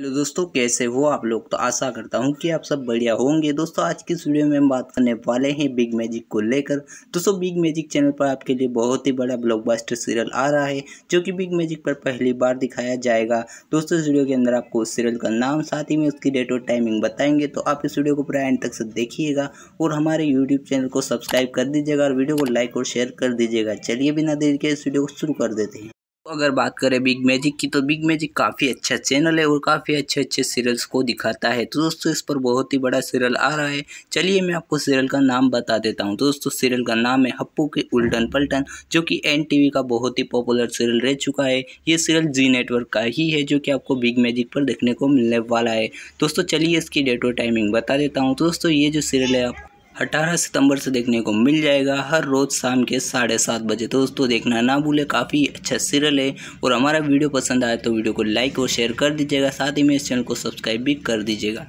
hello दोस्तों कैसे हो आप लोग तो आशा करता हूँ कि आप सब बढ़िया होंगे दोस्तों आज की इस वीडियो में हम बात करने वाले हैं बिग मैजिक को लेकर दोस्तों बिग मैजिक चैनल पर आपके लिए बहुत ही बड़ा ब्लॉकबस्टर सीरियल आ रहा है जो कि बिग मैजिक पर पहली बार दिखाया जाएगा दोस्तों इस वीडियो के अंदर आपको उस सीरियल का नाम साथ ही में उसकी डेट और टाइमिंग बताएंगे तो आप इस वीडियो को पूरा एंड तक से देखिएगा और हमारे यूट्यूब चैनल को सब्सक्राइब कर दीजिएगा और वीडियो को लाइक और शेयर कर दीजिएगा चलिए बिना देर के इस वीडियो को शुरू कर देते हैं अगर बात करें बिग मैजिक की तो बिग मैजिक काफ़ी अच्छा चैनल है और काफ़ी अच्छे अच्छे सीरियल्स को दिखाता है तो दोस्तों इस पर बहुत ही बड़ा सीरियल आ रहा है चलिए मैं आपको सीरियल का नाम बता देता हूँ तो दोस्तों सीरियल का नाम है हप्पू के उल्टन पलटन जो कि एन टी का बहुत ही पॉपुलर सीरियल रह चुका है ये सीरियल जी नेटवर्क का ही है जो कि आपको बिग मैजिक पर देखने को मिलने वाला है दोस्तों चलिए इसकी डेट और टाइमिंग बता देता हूँ तो दोस्तों ये जो सीरियल है आप 18 सितंबर से देखने को मिल जाएगा हर रोज़ शाम के साढ़े सात बजे तो दोस्तों देखना ना भूले काफ़ी अच्छा सीरियल है और हमारा वीडियो पसंद आए तो वीडियो को लाइक और शेयर कर दीजिएगा साथ ही में इस चैनल को सब्सक्राइब भी कर दीजिएगा